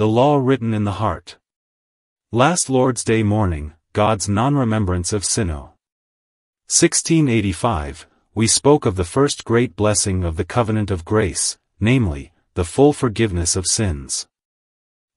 The law written in the heart. Last Lord's Day morning, God's non-remembrance of Sinnoh. 1685, we spoke of the first great blessing of the covenant of grace, namely, the full forgiveness of sins.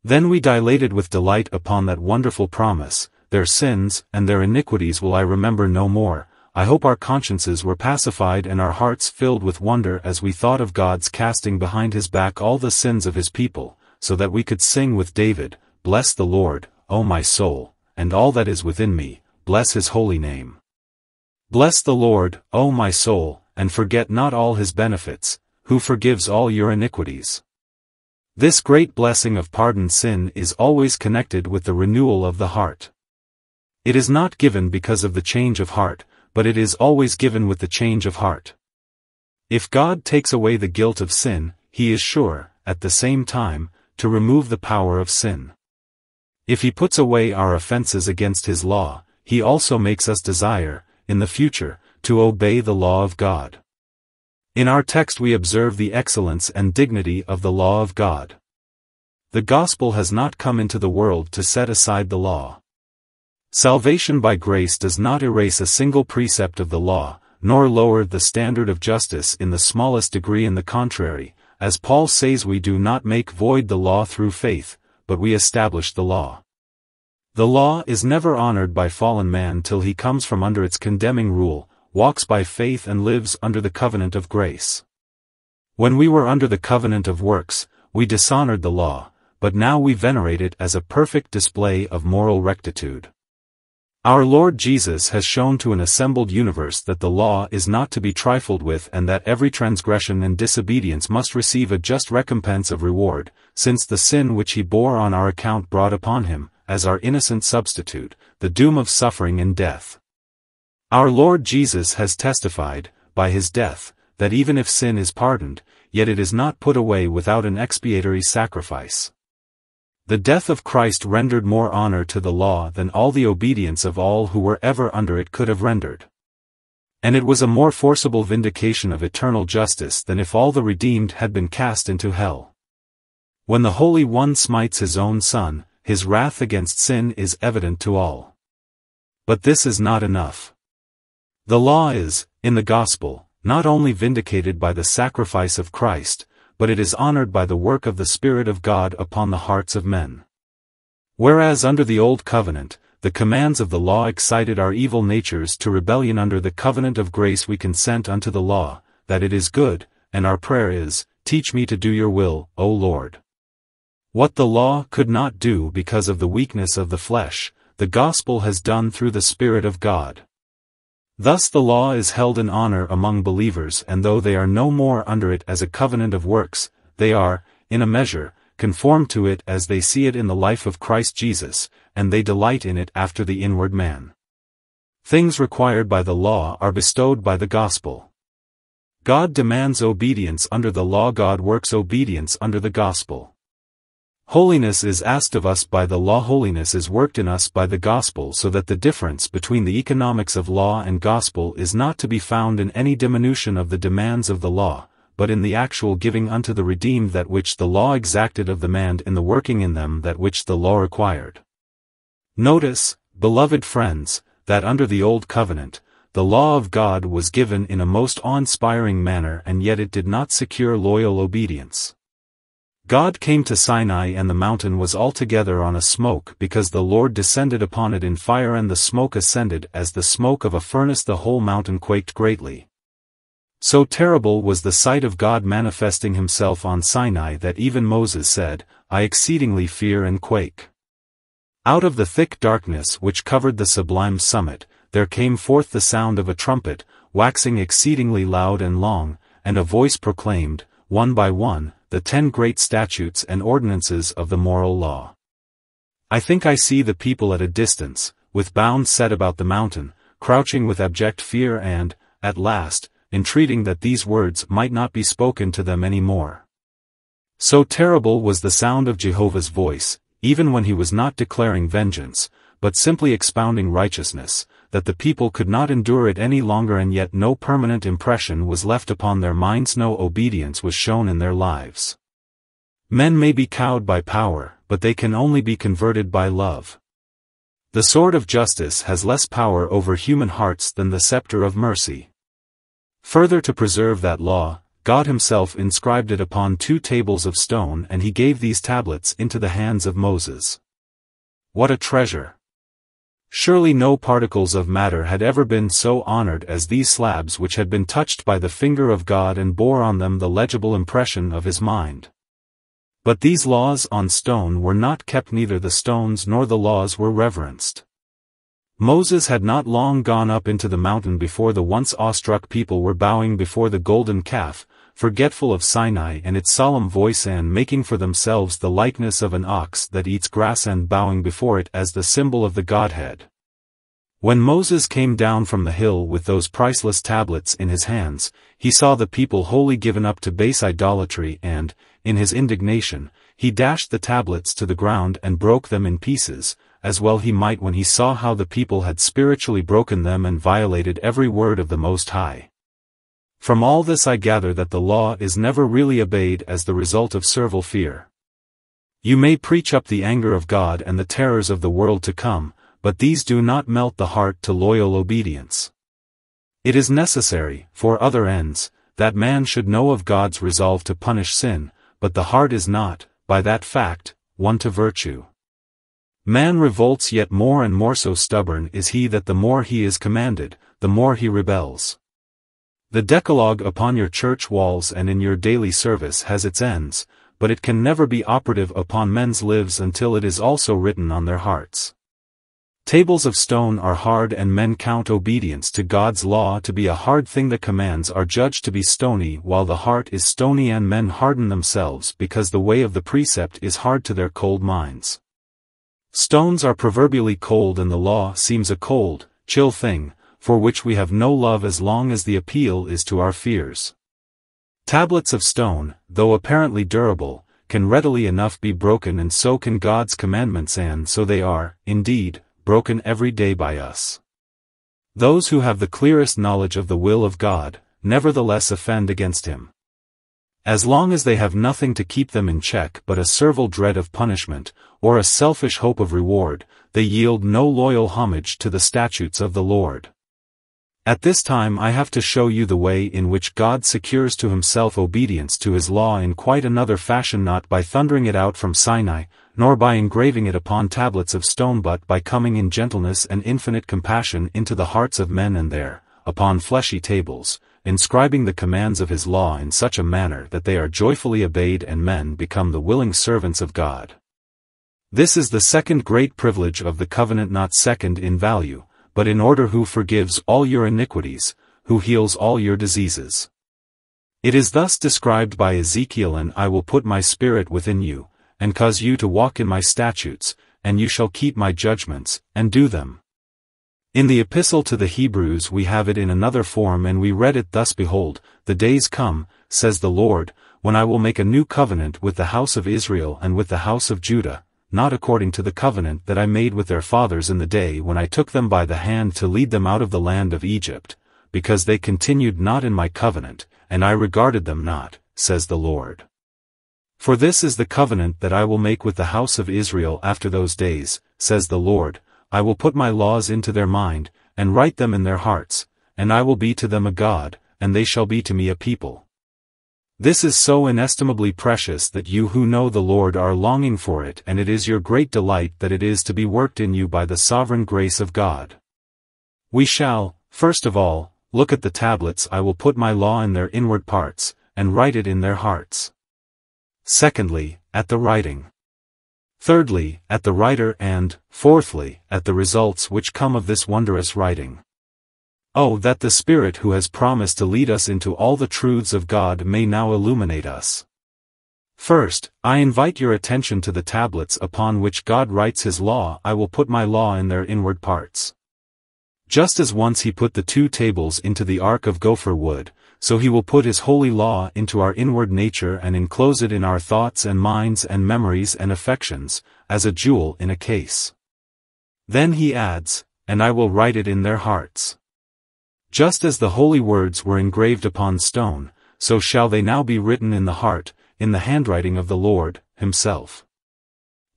Then we dilated with delight upon that wonderful promise, their sins and their iniquities will I remember no more, I hope our consciences were pacified and our hearts filled with wonder as we thought of God's casting behind his back all the sins of his people, so that we could sing with David, Bless the Lord, O my soul, and all that is within me, bless his holy name. Bless the Lord, O my soul, and forget not all his benefits, who forgives all your iniquities. This great blessing of pardoned sin is always connected with the renewal of the heart. It is not given because of the change of heart, but it is always given with the change of heart. If God takes away the guilt of sin, he is sure, at the same time, to remove the power of sin. If he puts away our offenses against his law, he also makes us desire, in the future, to obey the law of God. In our text we observe the excellence and dignity of the law of God. The gospel has not come into the world to set aside the law. Salvation by grace does not erase a single precept of the law, nor lower the standard of justice in the smallest degree in the contrary, as Paul says we do not make void the law through faith, but we establish the law. The law is never honored by fallen man till he comes from under its condemning rule, walks by faith and lives under the covenant of grace. When we were under the covenant of works, we dishonored the law, but now we venerate it as a perfect display of moral rectitude. Our Lord Jesus has shown to an assembled universe that the law is not to be trifled with and that every transgression and disobedience must receive a just recompense of reward, since the sin which he bore on our account brought upon him, as our innocent substitute, the doom of suffering and death. Our Lord Jesus has testified, by his death, that even if sin is pardoned, yet it is not put away without an expiatory sacrifice the death of Christ rendered more honor to the law than all the obedience of all who were ever under it could have rendered. And it was a more forcible vindication of eternal justice than if all the redeemed had been cast into hell. When the Holy One smites his own Son, his wrath against sin is evident to all. But this is not enough. The law is, in the Gospel, not only vindicated by the sacrifice of Christ, but it is honored by the work of the Spirit of God upon the hearts of men. Whereas under the Old Covenant, the commands of the law excited our evil natures to rebellion under the covenant of grace we consent unto the law, that it is good, and our prayer is, Teach me to do your will, O Lord. What the law could not do because of the weakness of the flesh, the gospel has done through the Spirit of God. Thus the law is held in honor among believers and though they are no more under it as a covenant of works, they are, in a measure, conformed to it as they see it in the life of Christ Jesus, and they delight in it after the inward man. Things required by the law are bestowed by the gospel. God demands obedience under the law God works obedience under the gospel. Holiness is asked of us by the law holiness is worked in us by the gospel so that the difference between the economics of law and gospel is not to be found in any diminution of the demands of the law, but in the actual giving unto the redeemed that which the law exacted of the man in the working in them that which the law required. Notice, beloved friends, that under the Old Covenant, the law of God was given in a most awe-inspiring manner and yet it did not secure loyal obedience. God came to Sinai and the mountain was altogether on a smoke because the Lord descended upon it in fire and the smoke ascended as the smoke of a furnace the whole mountain quaked greatly. So terrible was the sight of God manifesting himself on Sinai that even Moses said, I exceedingly fear and quake. Out of the thick darkness which covered the sublime summit, there came forth the sound of a trumpet, waxing exceedingly loud and long, and a voice proclaimed, one by one, the ten great statutes and ordinances of the moral law. I think I see the people at a distance, with bounds set about the mountain, crouching with abject fear and, at last, entreating that these words might not be spoken to them any more. So terrible was the sound of Jehovah's voice, even when he was not declaring vengeance, but simply expounding righteousness, that the people could not endure it any longer and yet no permanent impression was left upon their minds no obedience was shown in their lives. Men may be cowed by power, but they can only be converted by love. The sword of justice has less power over human hearts than the scepter of mercy. Further to preserve that law, God himself inscribed it upon two tables of stone and he gave these tablets into the hands of Moses. What a treasure! Surely no particles of matter had ever been so honored as these slabs which had been touched by the finger of God and bore on them the legible impression of his mind. But these laws on stone were not kept neither the stones nor the laws were reverenced. Moses had not long gone up into the mountain before the once awestruck people were bowing before the golden calf, forgetful of Sinai and its solemn voice and making for themselves the likeness of an ox that eats grass and bowing before it as the symbol of the Godhead. When Moses came down from the hill with those priceless tablets in his hands, he saw the people wholly given up to base idolatry and, in his indignation, he dashed the tablets to the ground and broke them in pieces, as well he might when he saw how the people had spiritually broken them and violated every word of the Most High. From all this I gather that the law is never really obeyed as the result of servile fear. You may preach up the anger of God and the terrors of the world to come, but these do not melt the heart to loyal obedience. It is necessary, for other ends, that man should know of God's resolve to punish sin, but the heart is not, by that fact, one to virtue. Man revolts yet more and more so stubborn is he that the more he is commanded, the more he rebels. The Decalogue upon your church walls and in your daily service has its ends, but it can never be operative upon men's lives until it is also written on their hearts. Tables of stone are hard and men count obedience to God's law to be a hard thing the commands are judged to be stony while the heart is stony and men harden themselves because the way of the precept is hard to their cold minds. Stones are proverbially cold and the law seems a cold, chill thing, for which we have no love as long as the appeal is to our fears. Tablets of stone, though apparently durable, can readily enough be broken and so can God's commandments and so they are, indeed, broken every day by us. Those who have the clearest knowledge of the will of God, nevertheless offend against him. As long as they have nothing to keep them in check but a servile dread of punishment, or a selfish hope of reward, they yield no loyal homage to the statutes of the Lord. At this time I have to show you the way in which God secures to himself obedience to his law in quite another fashion not by thundering it out from Sinai, nor by engraving it upon tablets of stone but by coming in gentleness and infinite compassion into the hearts of men and there, upon fleshy tables, inscribing the commands of his law in such a manner that they are joyfully obeyed and men become the willing servants of God. This is the second great privilege of the covenant not second in value, but in order who forgives all your iniquities, who heals all your diseases. It is thus described by Ezekiel and I will put my spirit within you, and cause you to walk in my statutes, and you shall keep my judgments, and do them. In the epistle to the Hebrews we have it in another form and we read it thus Behold, the days come, says the Lord, when I will make a new covenant with the house of Israel and with the house of Judah, not according to the covenant that I made with their fathers in the day when I took them by the hand to lead them out of the land of Egypt, because they continued not in my covenant, and I regarded them not, says the Lord. For this is the covenant that I will make with the house of Israel after those days, says the Lord, I will put my laws into their mind, and write them in their hearts, and I will be to them a God, and they shall be to me a people. This is so inestimably precious that you who know the Lord are longing for it and it is your great delight that it is to be worked in you by the sovereign grace of God. We shall, first of all, look at the tablets I will put my law in their inward parts, and write it in their hearts. Secondly, at the writing. Thirdly, at the writer and, fourthly, at the results which come of this wondrous writing. Oh that the Spirit who has promised to lead us into all the truths of God may now illuminate us. First, I invite your attention to the tablets upon which God writes his law I will put my law in their inward parts. Just as once he put the two tables into the ark of gopher wood, so he will put his holy law into our inward nature and enclose it in our thoughts and minds and memories and affections, as a jewel in a case. Then he adds, and I will write it in their hearts. Just as the holy words were engraved upon stone, so shall they now be written in the heart, in the handwriting of the Lord, himself.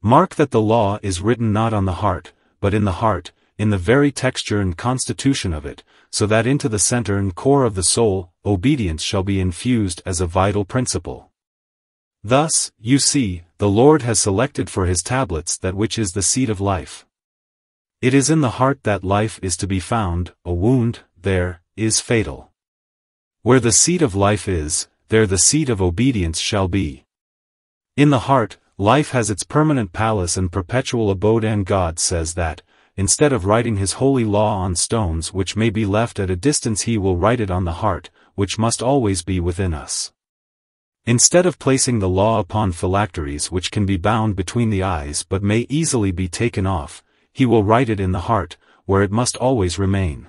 Mark that the law is written not on the heart, but in the heart, in the very texture and constitution of it, so that into the center and core of the soul, obedience shall be infused as a vital principle. Thus, you see, the Lord has selected for his tablets that which is the seed of life. It is in the heart that life is to be found, a wound, there, is fatal. Where the seat of life is, there the seat of obedience shall be. In the heart, life has its permanent palace and perpetual abode and God says that, instead of writing his holy law on stones which may be left at a distance he will write it on the heart, which must always be within us. Instead of placing the law upon phylacteries which can be bound between the eyes but may easily be taken off, he will write it in the heart, where it must always remain.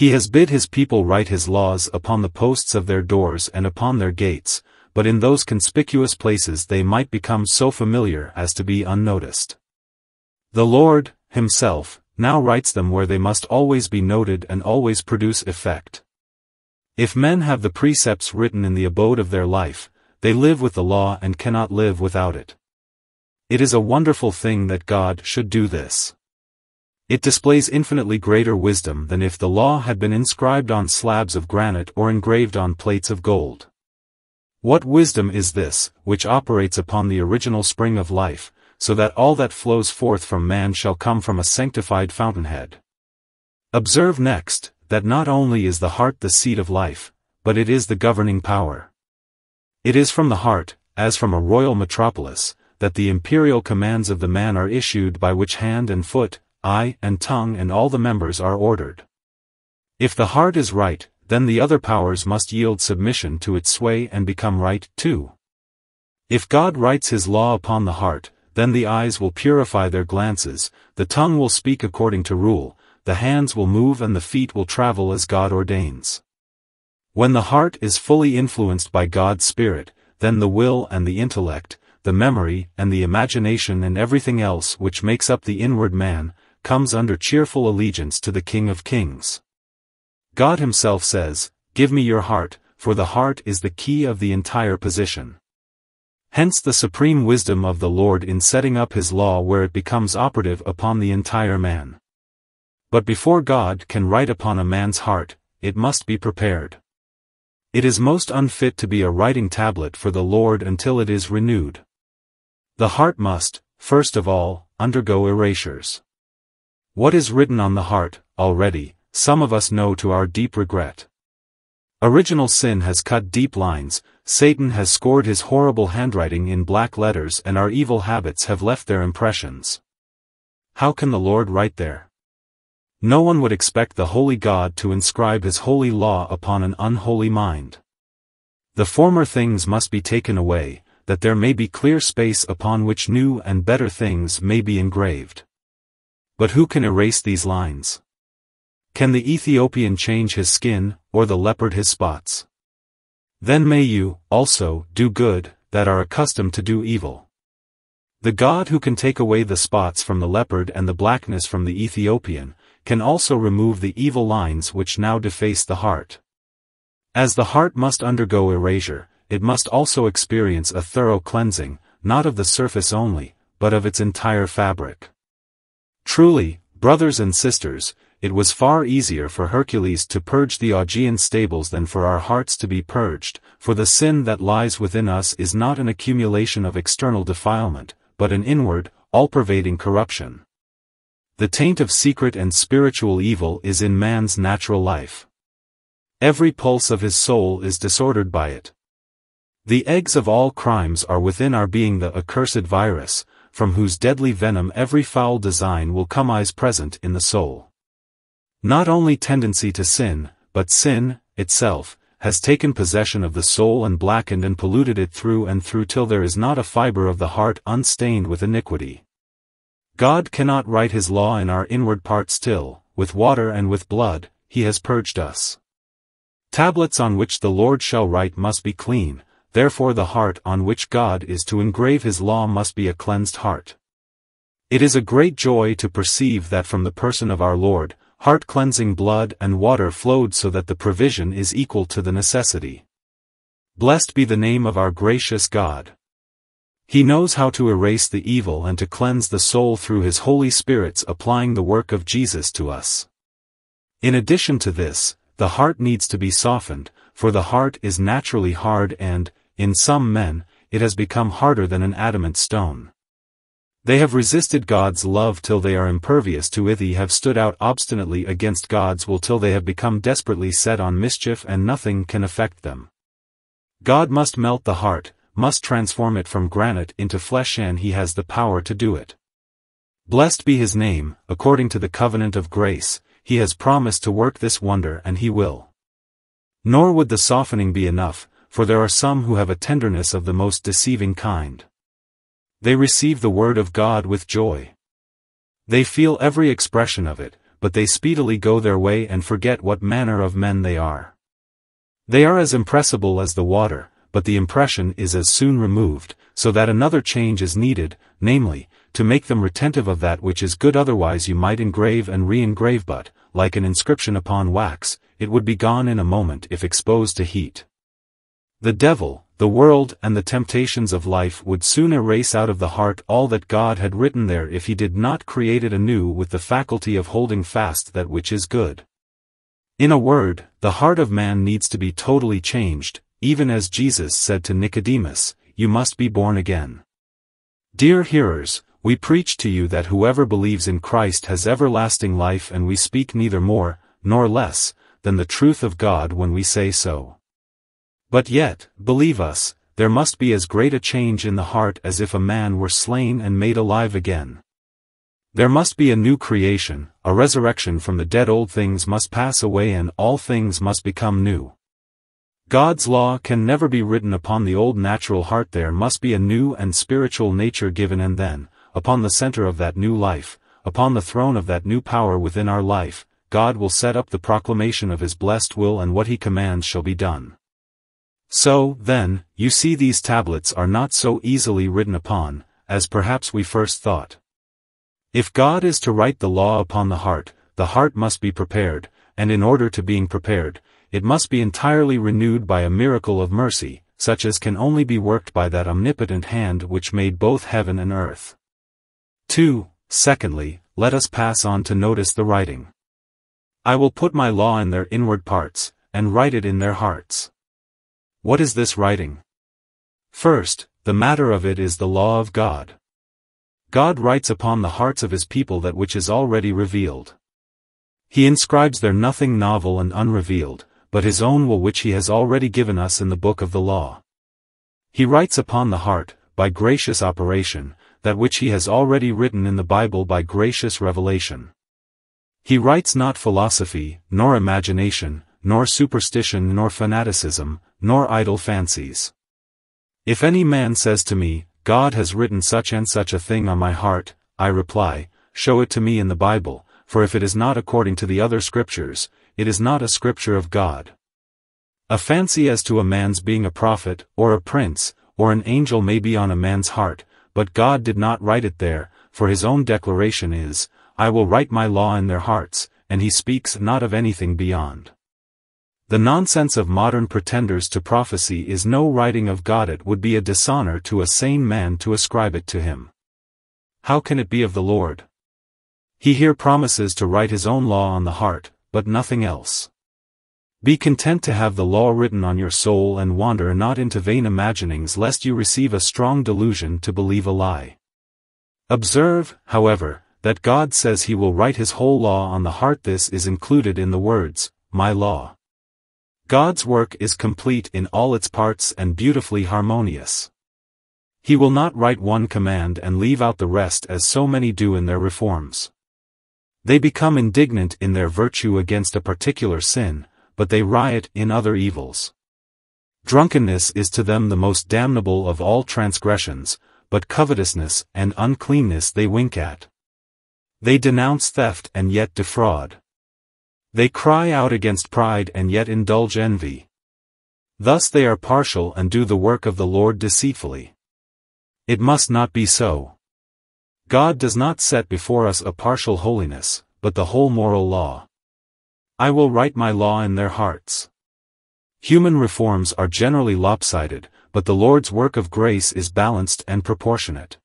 He has bid his people write his laws upon the posts of their doors and upon their gates, but in those conspicuous places they might become so familiar as to be unnoticed. The Lord, himself, now writes them where they must always be noted and always produce effect. If men have the precepts written in the abode of their life, they live with the law and cannot live without it. It is a wonderful thing that God should do this. It displays infinitely greater wisdom than if the law had been inscribed on slabs of granite or engraved on plates of gold. What wisdom is this, which operates upon the original spring of life, so that all that flows forth from man shall come from a sanctified fountainhead? Observe next, that not only is the heart the seat of life, but it is the governing power. It is from the heart, as from a royal metropolis, that the imperial commands of the man are issued by which hand and foot, eye, and tongue and all the members are ordered. If the heart is right, then the other powers must yield submission to its sway and become right, too. If God writes his law upon the heart, then the eyes will purify their glances, the tongue will speak according to rule, the hands will move and the feet will travel as God ordains. When the heart is fully influenced by God's Spirit, then the will and the intellect, the memory and the imagination and everything else which makes up the inward man, comes under cheerful allegiance to the King of Kings. God himself says, Give me your heart, for the heart is the key of the entire position. Hence the supreme wisdom of the Lord in setting up his law where it becomes operative upon the entire man. But before God can write upon a man's heart, it must be prepared. It is most unfit to be a writing tablet for the Lord until it is renewed. The heart must, first of all, undergo erasures. What is written on the heart, already, some of us know to our deep regret. Original sin has cut deep lines, Satan has scored his horrible handwriting in black letters and our evil habits have left their impressions. How can the Lord write there? No one would expect the holy God to inscribe his holy law upon an unholy mind. The former things must be taken away, that there may be clear space upon which new and better things may be engraved. But who can erase these lines? Can the Ethiopian change his skin, or the leopard his spots? Then may you, also, do good, that are accustomed to do evil. The God who can take away the spots from the leopard and the blackness from the Ethiopian, can also remove the evil lines which now deface the heart. As the heart must undergo erasure, it must also experience a thorough cleansing, not of the surface only, but of its entire fabric. Truly, brothers and sisters, it was far easier for Hercules to purge the Augean stables than for our hearts to be purged, for the sin that lies within us is not an accumulation of external defilement, but an inward, all-pervading corruption. The taint of secret and spiritual evil is in man's natural life. Every pulse of his soul is disordered by it. The eggs of all crimes are within our being the accursed virus, from whose deadly venom every foul design will come eyes present in the soul. Not only tendency to sin, but sin, itself, has taken possession of the soul and blackened and polluted it through and through till there is not a fibre of the heart unstained with iniquity. God cannot write his law in our inward parts till, with water and with blood, he has purged us. Tablets on which the Lord shall write must be clean, therefore the heart on which God is to engrave his law must be a cleansed heart. It is a great joy to perceive that from the person of our Lord, heart-cleansing blood and water flowed so that the provision is equal to the necessity. Blessed be the name of our gracious God. He knows how to erase the evil and to cleanse the soul through his Holy Spirit's applying the work of Jesus to us. In addition to this, the heart needs to be softened, for the heart is naturally hard and, in some men, it has become harder than an adamant stone. They have resisted God's love till they are impervious to it, have stood out obstinately against God's will till they have become desperately set on mischief and nothing can affect them. God must melt the heart, must transform it from granite into flesh, and he has the power to do it. Blessed be his name, according to the covenant of grace, he has promised to work this wonder and he will. Nor would the softening be enough, for there are some who have a tenderness of the most deceiving kind. They receive the word of God with joy. They feel every expression of it, but they speedily go their way and forget what manner of men they are. They are as impressible as the water, but the impression is as soon removed, so that another change is needed, namely, to make them retentive of that which is good otherwise you might engrave and re-engrave but, like an inscription upon wax, it would be gone in a moment if exposed to heat. The devil, the world, and the temptations of life would soon erase out of the heart all that God had written there if he did not create it anew with the faculty of holding fast that which is good. In a word, the heart of man needs to be totally changed, even as Jesus said to Nicodemus, You must be born again. Dear hearers, we preach to you that whoever believes in Christ has everlasting life and we speak neither more, nor less, than the truth of God when we say so. But yet, believe us, there must be as great a change in the heart as if a man were slain and made alive again. There must be a new creation, a resurrection from the dead old things must pass away and all things must become new. God's law can never be written upon the old natural heart there must be a new and spiritual nature given and then, upon the center of that new life, upon the throne of that new power within our life, God will set up the proclamation of His blessed will and what He commands shall be done. So, then, you see these tablets are not so easily written upon, as perhaps we first thought. If God is to write the law upon the heart, the heart must be prepared, and in order to being prepared, it must be entirely renewed by a miracle of mercy, such as can only be worked by that omnipotent hand which made both heaven and earth. 2. Secondly, let us pass on to notice the writing. I will put my law in their inward parts, and write it in their hearts. What is this writing? First, the matter of it is the law of God. God writes upon the hearts of his people that which is already revealed. He inscribes there nothing novel and unrevealed, but his own will which he has already given us in the book of the law. He writes upon the heart, by gracious operation, that which he has already written in the Bible by gracious revelation. He writes not philosophy, nor imagination, nor superstition nor fanaticism, nor idle fancies. If any man says to me, God has written such and such a thing on my heart, I reply, show it to me in the Bible, for if it is not according to the other scriptures, it is not a scripture of God. A fancy as to a man's being a prophet, or a prince, or an angel may be on a man's heart, but God did not write it there, for his own declaration is, I will write my law in their hearts, and he speaks not of anything beyond. The nonsense of modern pretenders to prophecy is no writing of God it would be a dishonor to a sane man to ascribe it to him. How can it be of the Lord? He here promises to write his own law on the heart, but nothing else. Be content to have the law written on your soul and wander not into vain imaginings lest you receive a strong delusion to believe a lie. Observe, however, that God says he will write his whole law on the heart this is included in the words, my law. God's work is complete in all its parts and beautifully harmonious. He will not write one command and leave out the rest as so many do in their reforms. They become indignant in their virtue against a particular sin, but they riot in other evils. Drunkenness is to them the most damnable of all transgressions, but covetousness and uncleanness they wink at. They denounce theft and yet defraud. They cry out against pride and yet indulge envy. Thus they are partial and do the work of the Lord deceitfully. It must not be so. God does not set before us a partial holiness, but the whole moral law. I will write my law in their hearts. Human reforms are generally lopsided, but the Lord's work of grace is balanced and proportionate.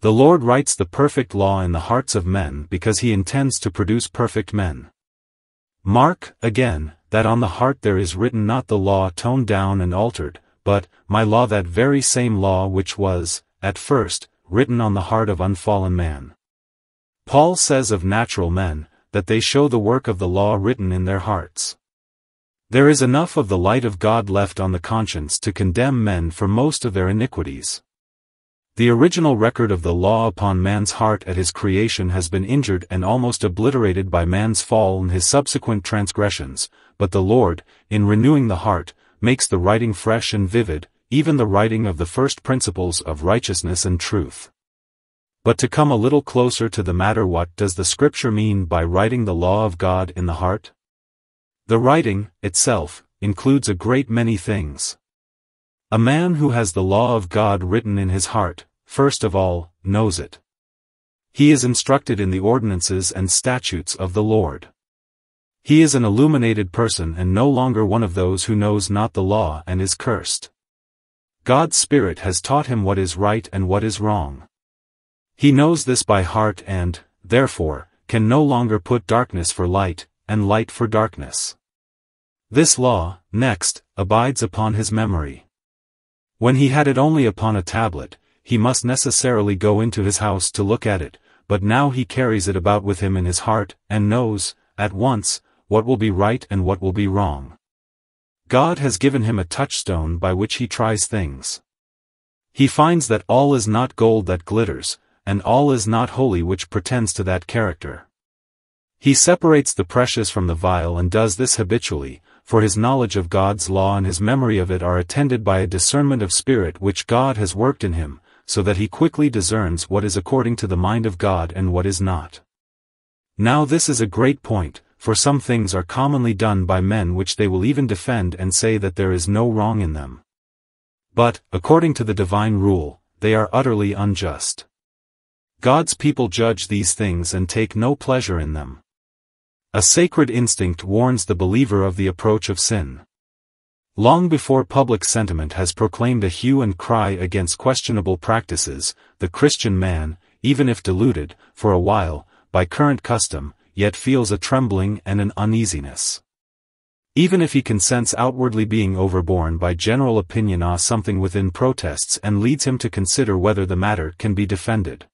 The Lord writes the perfect law in the hearts of men because he intends to produce perfect men. Mark, again, that on the heart there is written not the law toned down and altered, but, my law that very same law which was, at first, written on the heart of unfallen man. Paul says of natural men, that they show the work of the law written in their hearts. There is enough of the light of God left on the conscience to condemn men for most of their iniquities. The original record of the law upon man's heart at his creation has been injured and almost obliterated by man's fall and his subsequent transgressions, but the Lord, in renewing the heart, makes the writing fresh and vivid, even the writing of the first principles of righteousness and truth. But to come a little closer to the matter what does the Scripture mean by writing the law of God in the heart? The writing, itself, includes a great many things. A man who has the law of God written in his heart, first of all, knows it. He is instructed in the ordinances and statutes of the Lord. He is an illuminated person and no longer one of those who knows not the law and is cursed. God's Spirit has taught him what is right and what is wrong. He knows this by heart and, therefore, can no longer put darkness for light, and light for darkness. This law, next, abides upon his memory. When he had it only upon a tablet, he must necessarily go into his house to look at it, but now he carries it about with him in his heart, and knows, at once, what will be right and what will be wrong. God has given him a touchstone by which he tries things. He finds that all is not gold that glitters, and all is not holy which pretends to that character. He separates the precious from the vile and does this habitually, for his knowledge of God's law and his memory of it are attended by a discernment of spirit which God has worked in him, so that he quickly discerns what is according to the mind of God and what is not. Now this is a great point, for some things are commonly done by men which they will even defend and say that there is no wrong in them. But, according to the divine rule, they are utterly unjust. God's people judge these things and take no pleasure in them. A sacred instinct warns the believer of the approach of sin. Long before public sentiment has proclaimed a hue and cry against questionable practices, the Christian man, even if deluded, for a while, by current custom, yet feels a trembling and an uneasiness. Even if he consents outwardly being overborne by general opinion ah something within protests and leads him to consider whether the matter can be defended.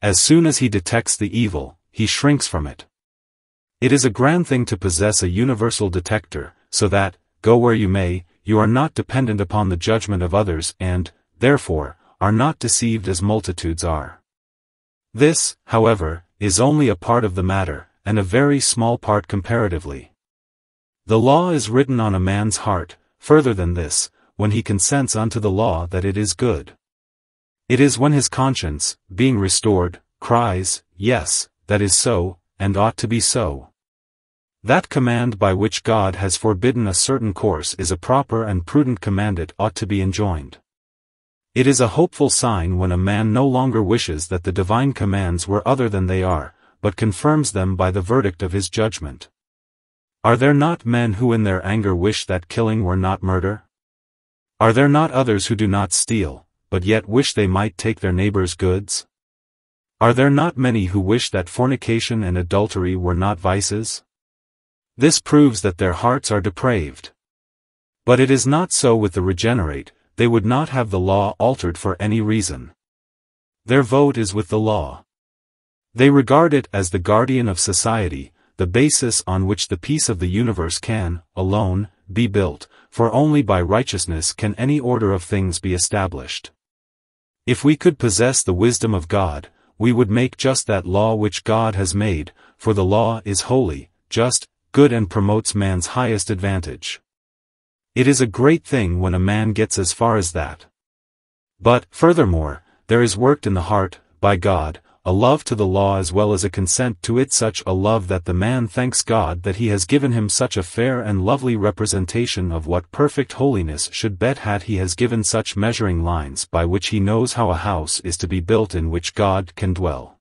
As soon as he detects the evil, he shrinks from it. It is a grand thing to possess a universal detector, so that, go where you may, you are not dependent upon the judgment of others and, therefore, are not deceived as multitudes are. This, however, is only a part of the matter, and a very small part comparatively. The law is written on a man's heart, further than this, when he consents unto the law that it is good. It is when his conscience, being restored, cries, Yes, that is so, and ought to be so. That command by which God has forbidden a certain course is a proper and prudent command it ought to be enjoined. It is a hopeful sign when a man no longer wishes that the divine commands were other than they are, but confirms them by the verdict of his judgment. Are there not men who in their anger wish that killing were not murder? Are there not others who do not steal, but yet wish they might take their neighbor's goods? Are there not many who wish that fornication and adultery were not vices? This proves that their hearts are depraved. But it is not so with the regenerate, they would not have the law altered for any reason. Their vote is with the law. They regard it as the guardian of society, the basis on which the peace of the universe can, alone, be built, for only by righteousness can any order of things be established. If we could possess the wisdom of God, we would make just that law which God has made, for the law is holy, just, good and promotes man's highest advantage. It is a great thing when a man gets as far as that. But, furthermore, there is worked in the heart, by God, a love to the law as well as a consent to it such a love that the man thanks God that he has given him such a fair and lovely representation of what perfect holiness should bet had he has given such measuring lines by which he knows how a house is to be built in which God can dwell.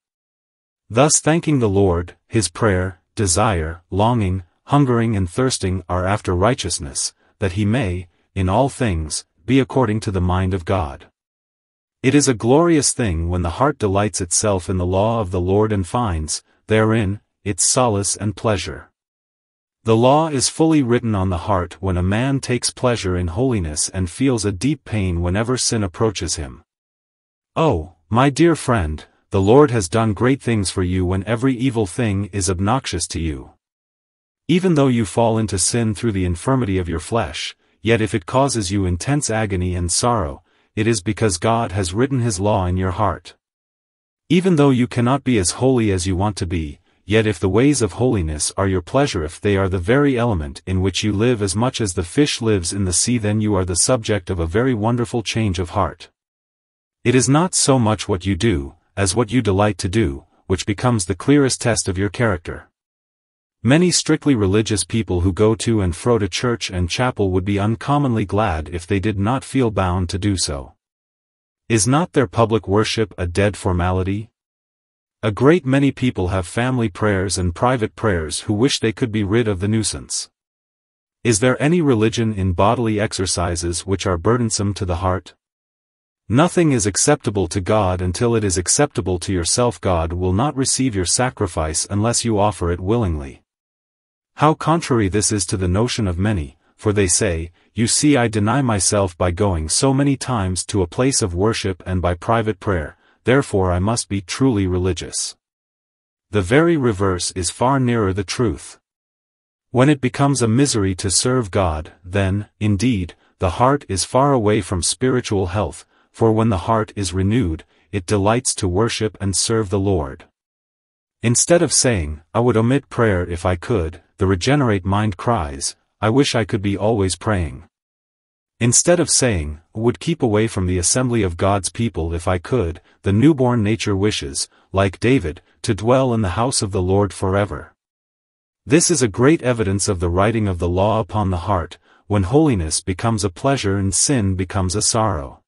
Thus thanking the Lord, his prayer, desire, longing, hungering and thirsting are after righteousness, that he may, in all things, be according to the mind of God. It is a glorious thing when the heart delights itself in the law of the Lord and finds, therein, its solace and pleasure. The law is fully written on the heart when a man takes pleasure in holiness and feels a deep pain whenever sin approaches him. Oh, my dear friend, the Lord has done great things for you when every evil thing is obnoxious to you. Even though you fall into sin through the infirmity of your flesh, yet if it causes you intense agony and sorrow, it is because God has written His law in your heart. Even though you cannot be as holy as you want to be, yet if the ways of holiness are your pleasure if they are the very element in which you live as much as the fish lives in the sea then you are the subject of a very wonderful change of heart. It is not so much what you do, as what you delight to do, which becomes the clearest test of your character. Many strictly religious people who go to and fro to church and chapel would be uncommonly glad if they did not feel bound to do so. Is not their public worship a dead formality? A great many people have family prayers and private prayers who wish they could be rid of the nuisance. Is there any religion in bodily exercises which are burdensome to the heart? Nothing is acceptable to God until it is acceptable to yourself God will not receive your sacrifice unless you offer it willingly. How contrary this is to the notion of many, for they say, You see I deny myself by going so many times to a place of worship and by private prayer, therefore I must be truly religious. The very reverse is far nearer the truth. When it becomes a misery to serve God, then, indeed, the heart is far away from spiritual health, for when the heart is renewed, it delights to worship and serve the Lord. Instead of saying, I would omit prayer if I could, the regenerate mind cries, I wish I could be always praying. Instead of saying, would keep away from the assembly of God's people if I could, the newborn nature wishes, like David, to dwell in the house of the Lord forever. This is a great evidence of the writing of the law upon the heart, when holiness becomes a pleasure and sin becomes a sorrow.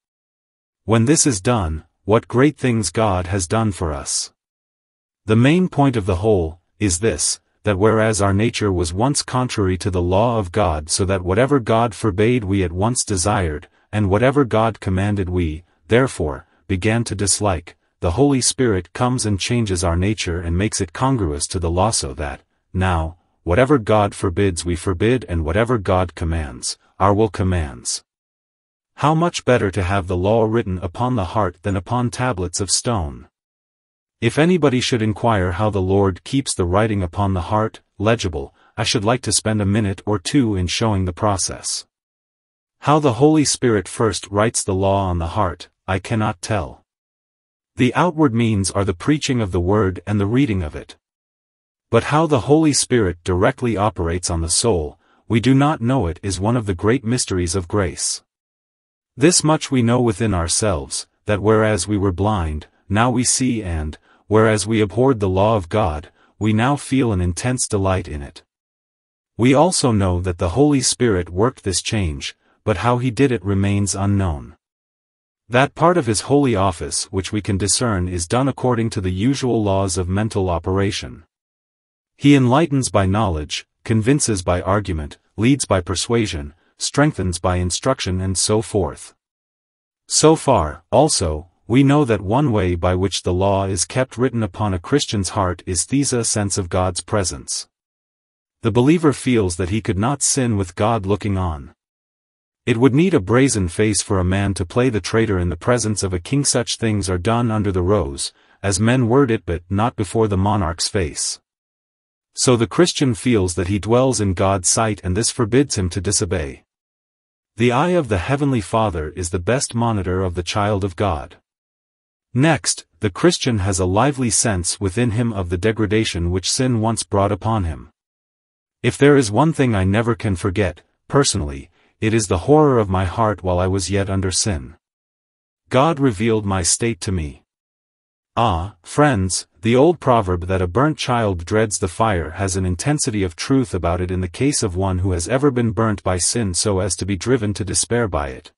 When this is done, what great things God has done for us. The main point of the whole, is this, that whereas our nature was once contrary to the law of God so that whatever God forbade we at once desired, and whatever God commanded we, therefore, began to dislike, the Holy Spirit comes and changes our nature and makes it congruous to the law so that, now, whatever God forbids we forbid and whatever God commands, our will commands. How much better to have the law written upon the heart than upon tablets of stone. If anybody should inquire how the Lord keeps the writing upon the heart, legible, I should like to spend a minute or two in showing the process. How the Holy Spirit first writes the law on the heart, I cannot tell. The outward means are the preaching of the word and the reading of it. But how the Holy Spirit directly operates on the soul, we do not know it is one of the great mysteries of grace. This much we know within ourselves, that whereas we were blind, now we see and, whereas we abhorred the law of God, we now feel an intense delight in it. We also know that the Holy Spirit worked this change, but how he did it remains unknown. That part of his holy office which we can discern is done according to the usual laws of mental operation. He enlightens by knowledge, convinces by argument, leads by persuasion, strengthens by instruction and so forth. So far, also, we know that one way by which the law is kept written upon a Christian's heart is these a sense of God's presence. The believer feels that he could not sin with God looking on. It would need a brazen face for a man to play the traitor in the presence of a king such things are done under the rose, as men word it but not before the monarch's face. So the Christian feels that he dwells in God's sight and this forbids him to disobey. The eye of the Heavenly Father is the best monitor of the child of God. Next, the Christian has a lively sense within him of the degradation which sin once brought upon him. If there is one thing I never can forget, personally, it is the horror of my heart while I was yet under sin. God revealed my state to me. Ah, friends, the old proverb that a burnt child dreads the fire has an intensity of truth about it in the case of one who has ever been burnt by sin so as to be driven to despair by it.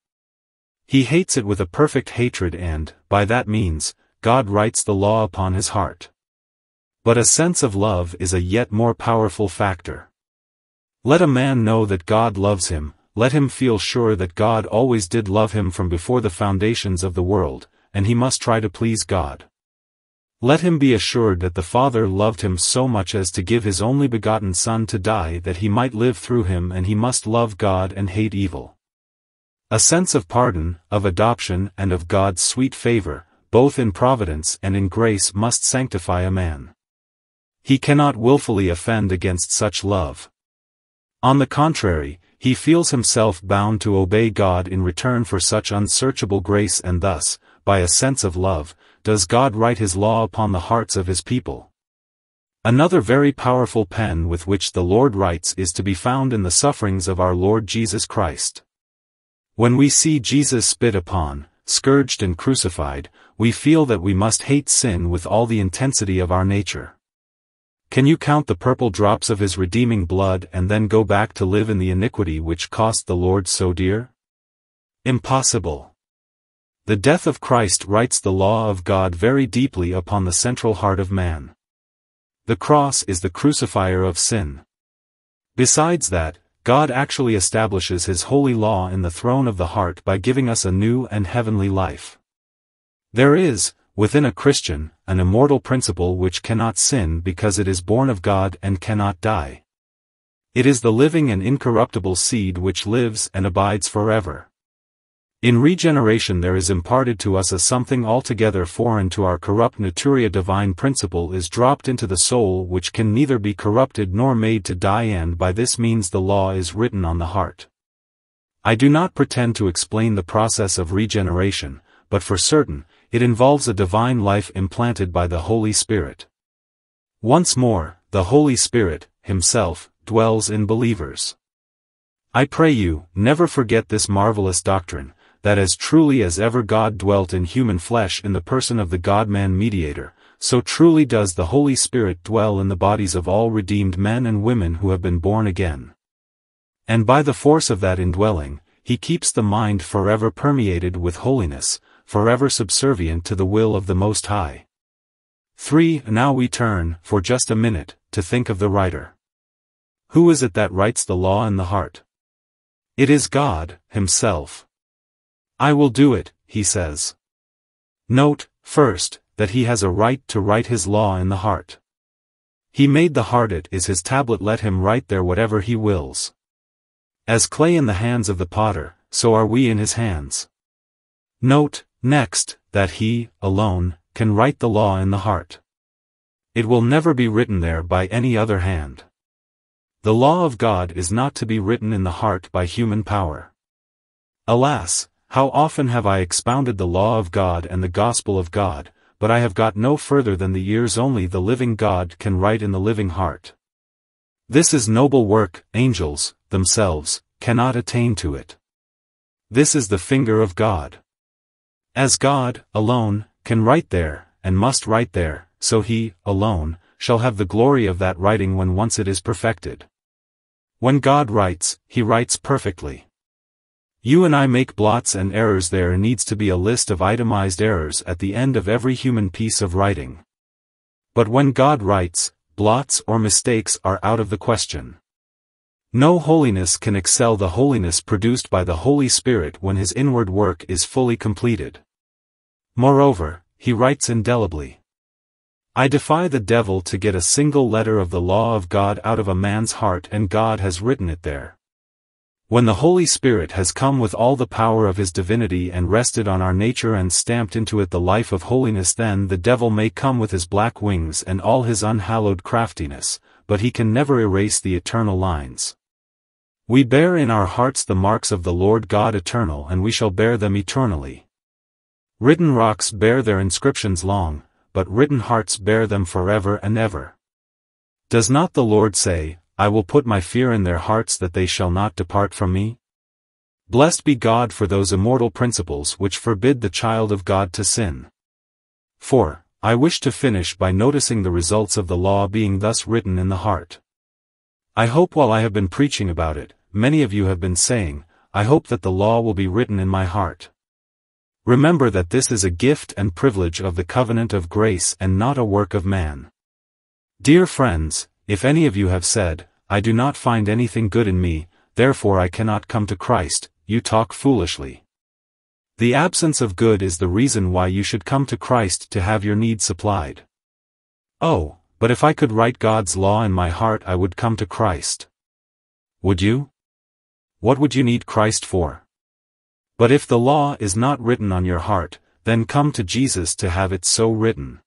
He hates it with a perfect hatred and, by that means, God writes the law upon his heart. But a sense of love is a yet more powerful factor. Let a man know that God loves him, let him feel sure that God always did love him from before the foundations of the world, and he must try to please God. Let him be assured that the Father loved him so much as to give his only begotten Son to die that he might live through him and he must love God and hate evil. A sense of pardon, of adoption and of God's sweet favor, both in providence and in grace must sanctify a man. He cannot wilfully offend against such love. On the contrary, he feels himself bound to obey God in return for such unsearchable grace and thus, by a sense of love, does God write his law upon the hearts of his people. Another very powerful pen with which the Lord writes is to be found in the sufferings of our Lord Jesus Christ. When we see Jesus spit upon, scourged and crucified, we feel that we must hate sin with all the intensity of our nature. Can you count the purple drops of his redeeming blood and then go back to live in the iniquity which cost the Lord so dear? Impossible. The death of Christ writes the law of God very deeply upon the central heart of man. The cross is the crucifier of sin. Besides that, God actually establishes his holy law in the throne of the heart by giving us a new and heavenly life. There is, within a Christian, an immortal principle which cannot sin because it is born of God and cannot die. It is the living and incorruptible seed which lives and abides forever. In regeneration there is imparted to us a something altogether foreign to our corrupt naturia divine principle is dropped into the soul which can neither be corrupted nor made to die and by this means the law is written on the heart. I do not pretend to explain the process of regeneration, but for certain, it involves a divine life implanted by the Holy Spirit. Once more, the Holy Spirit, Himself, dwells in believers. I pray you, never forget this marvelous doctrine, that as truly as ever God dwelt in human flesh in the person of the God-man mediator, so truly does the Holy Spirit dwell in the bodies of all redeemed men and women who have been born again. And by the force of that indwelling, he keeps the mind forever permeated with holiness, forever subservient to the will of the Most High. 3. Now we turn, for just a minute, to think of the writer. Who is it that writes the law in the heart? It is God, Himself. I will do it, he says. Note, first, that he has a right to write his law in the heart. He made the heart it is his tablet let him write there whatever he wills. As clay in the hands of the potter, so are we in his hands. Note, next, that he, alone, can write the law in the heart. It will never be written there by any other hand. The law of God is not to be written in the heart by human power. Alas, how often have I expounded the law of God and the gospel of God, but I have got no further than the years only the living God can write in the living heart. This is noble work, angels, themselves, cannot attain to it. This is the finger of God. As God, alone, can write there, and must write there, so he, alone, shall have the glory of that writing when once it is perfected. When God writes, he writes perfectly. You and I make blots and errors there needs to be a list of itemized errors at the end of every human piece of writing. But when God writes, blots or mistakes are out of the question. No holiness can excel the holiness produced by the Holy Spirit when his inward work is fully completed. Moreover, he writes indelibly. I defy the devil to get a single letter of the law of God out of a man's heart and God has written it there. When the Holy Spirit has come with all the power of his divinity and rested on our nature and stamped into it the life of holiness then the devil may come with his black wings and all his unhallowed craftiness, but he can never erase the eternal lines. We bear in our hearts the marks of the Lord God eternal and we shall bear them eternally. Written rocks bear their inscriptions long, but written hearts bear them forever and ever. Does not the Lord say, I will put my fear in their hearts that they shall not depart from me? Blessed be God for those immortal principles which forbid the child of God to sin. 4. I wish to finish by noticing the results of the law being thus written in the heart. I hope while I have been preaching about it, many of you have been saying, I hope that the law will be written in my heart. Remember that this is a gift and privilege of the covenant of grace and not a work of man. Dear friends, if any of you have said, I do not find anything good in me, therefore I cannot come to Christ, you talk foolishly. The absence of good is the reason why you should come to Christ to have your needs supplied. Oh, but if I could write God's law in my heart I would come to Christ. Would you? What would you need Christ for? But if the law is not written on your heart, then come to Jesus to have it so written.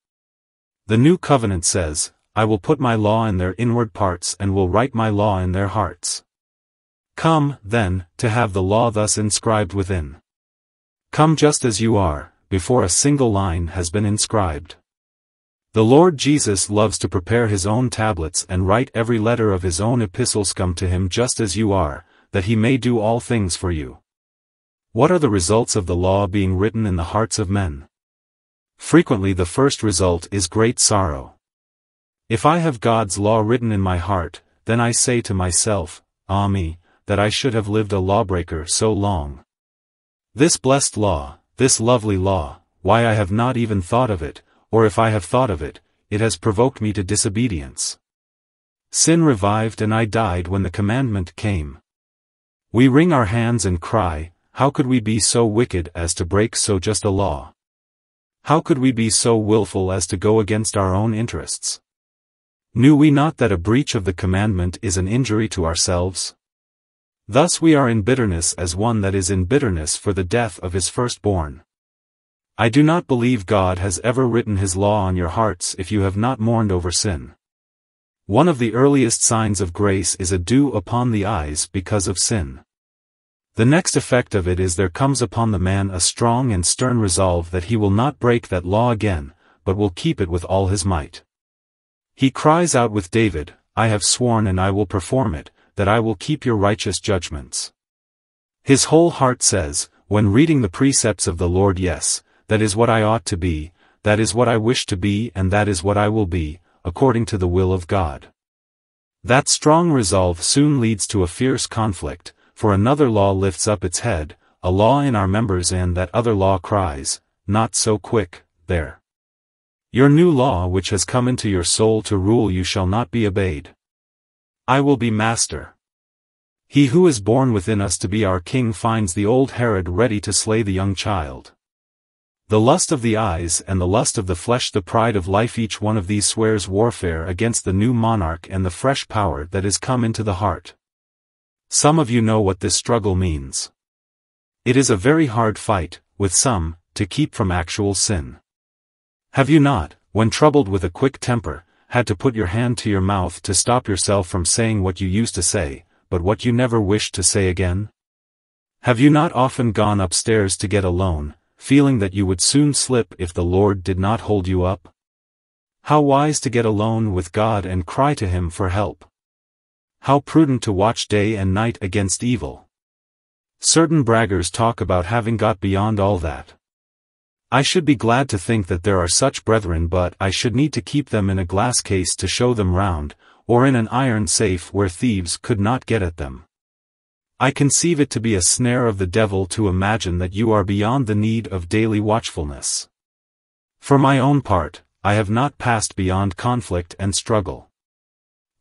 The New Covenant says, I will put my law in their inward parts and will write my law in their hearts. Come, then, to have the law thus inscribed within. Come just as you are, before a single line has been inscribed. The Lord Jesus loves to prepare his own tablets and write every letter of his own epistles come to him just as you are, that he may do all things for you. What are the results of the law being written in the hearts of men? Frequently the first result is great sorrow. If I have God's law written in my heart, then I say to myself, Ah me, that I should have lived a lawbreaker so long. This blessed law, this lovely law, why I have not even thought of it, or if I have thought of it, it has provoked me to disobedience. Sin revived and I died when the commandment came. We wring our hands and cry, How could we be so wicked as to break so just a law? How could we be so wilful as to go against our own interests? Knew we not that a breach of the commandment is an injury to ourselves? Thus we are in bitterness as one that is in bitterness for the death of his firstborn. I do not believe God has ever written his law on your hearts if you have not mourned over sin. One of the earliest signs of grace is a dew upon the eyes because of sin. The next effect of it is there comes upon the man a strong and stern resolve that he will not break that law again, but will keep it with all his might. He cries out with David, I have sworn and I will perform it, that I will keep your righteous judgments. His whole heart says, when reading the precepts of the Lord yes, that is what I ought to be, that is what I wish to be and that is what I will be, according to the will of God. That strong resolve soon leads to a fierce conflict, for another law lifts up its head, a law in our members and that other law cries, not so quick, there. Your new law which has come into your soul to rule you shall not be obeyed. I will be master. He who is born within us to be our king finds the old Herod ready to slay the young child. The lust of the eyes and the lust of the flesh the pride of life each one of these swears warfare against the new monarch and the fresh power that is come into the heart. Some of you know what this struggle means. It is a very hard fight, with some, to keep from actual sin. Have you not, when troubled with a quick temper, had to put your hand to your mouth to stop yourself from saying what you used to say, but what you never wished to say again? Have you not often gone upstairs to get alone, feeling that you would soon slip if the Lord did not hold you up? How wise to get alone with God and cry to Him for help! How prudent to watch day and night against evil! Certain braggers talk about having got beyond all that. I should be glad to think that there are such brethren but I should need to keep them in a glass case to show them round, or in an iron safe where thieves could not get at them. I conceive it to be a snare of the devil to imagine that you are beyond the need of daily watchfulness. For my own part, I have not passed beyond conflict and struggle.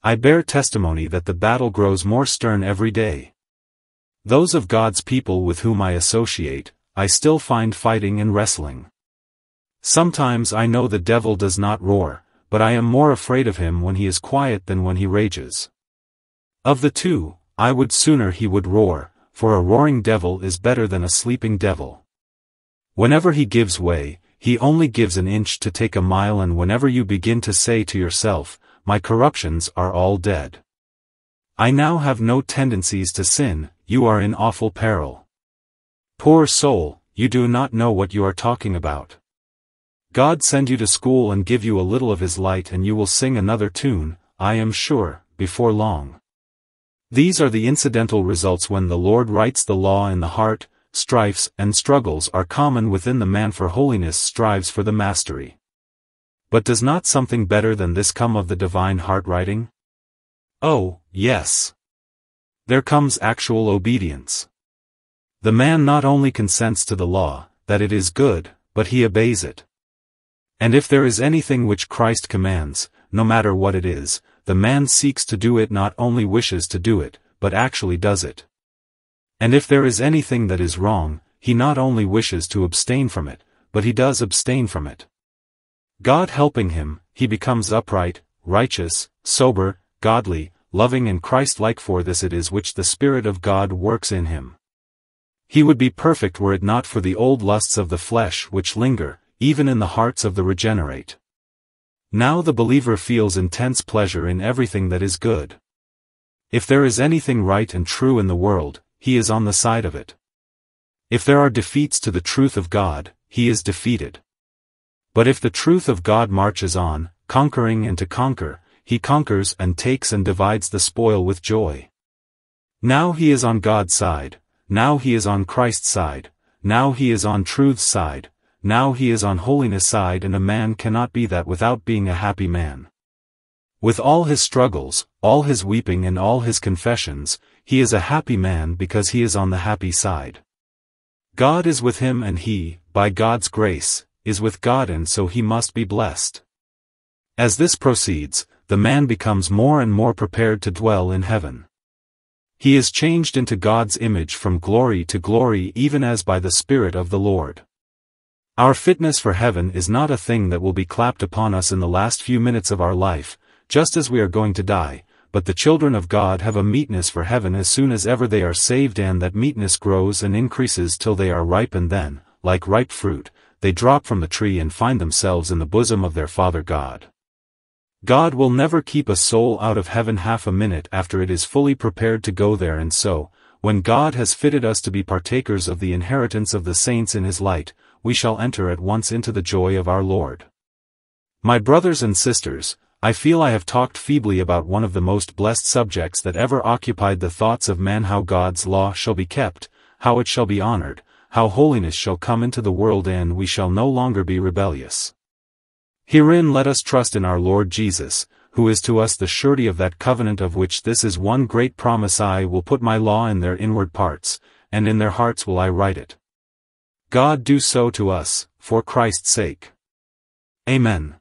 I bear testimony that the battle grows more stern every day. Those of God's people with whom I associate, I still find fighting and wrestling. Sometimes I know the devil does not roar, but I am more afraid of him when he is quiet than when he rages. Of the two, I would sooner he would roar, for a roaring devil is better than a sleeping devil. Whenever he gives way, he only gives an inch to take a mile and whenever you begin to say to yourself, my corruptions are all dead. I now have no tendencies to sin, you are in awful peril. Poor soul, you do not know what you are talking about. God send you to school and give you a little of his light and you will sing another tune, I am sure, before long. These are the incidental results when the Lord writes the law in the heart, strifes and struggles are common within the man for holiness strives for the mastery. But does not something better than this come of the divine heart writing? Oh, yes. There comes actual obedience. The man not only consents to the law, that it is good, but he obeys it. And if there is anything which Christ commands, no matter what it is, the man seeks to do it not only wishes to do it, but actually does it. And if there is anything that is wrong, he not only wishes to abstain from it, but he does abstain from it. God helping him, he becomes upright, righteous, sober, godly, loving and Christ-like for this it is which the Spirit of God works in him. He would be perfect were it not for the old lusts of the flesh which linger, even in the hearts of the regenerate. Now the believer feels intense pleasure in everything that is good. If there is anything right and true in the world, he is on the side of it. If there are defeats to the truth of God, he is defeated. But if the truth of God marches on, conquering and to conquer, he conquers and takes and divides the spoil with joy. Now he is on God's side, now he is on Christ's side, now he is on truth's side, now he is on holiness side and a man cannot be that without being a happy man. With all his struggles, all his weeping and all his confessions, he is a happy man because he is on the happy side. God is with him and he, by God's grace, is with God and so he must be blessed. As this proceeds, the man becomes more and more prepared to dwell in heaven. He is changed into God's image from glory to glory even as by the Spirit of the Lord. Our fitness for heaven is not a thing that will be clapped upon us in the last few minutes of our life, just as we are going to die, but the children of God have a meetness for heaven as soon as ever they are saved and that meetness grows and increases till they are ripe and then, like ripe fruit, they drop from the tree and find themselves in the bosom of their Father God. God will never keep a soul out of heaven half a minute after it is fully prepared to go there and so, when God has fitted us to be partakers of the inheritance of the saints in his light, we shall enter at once into the joy of our Lord. My brothers and sisters, I feel I have talked feebly about one of the most blessed subjects that ever occupied the thoughts of man how God's law shall be kept, how it shall be honored, how holiness shall come into the world and we shall no longer be rebellious. Herein let us trust in our Lord Jesus, who is to us the surety of that covenant of which this is one great promise I will put my law in their inward parts, and in their hearts will I write it. God do so to us, for Christ's sake. Amen.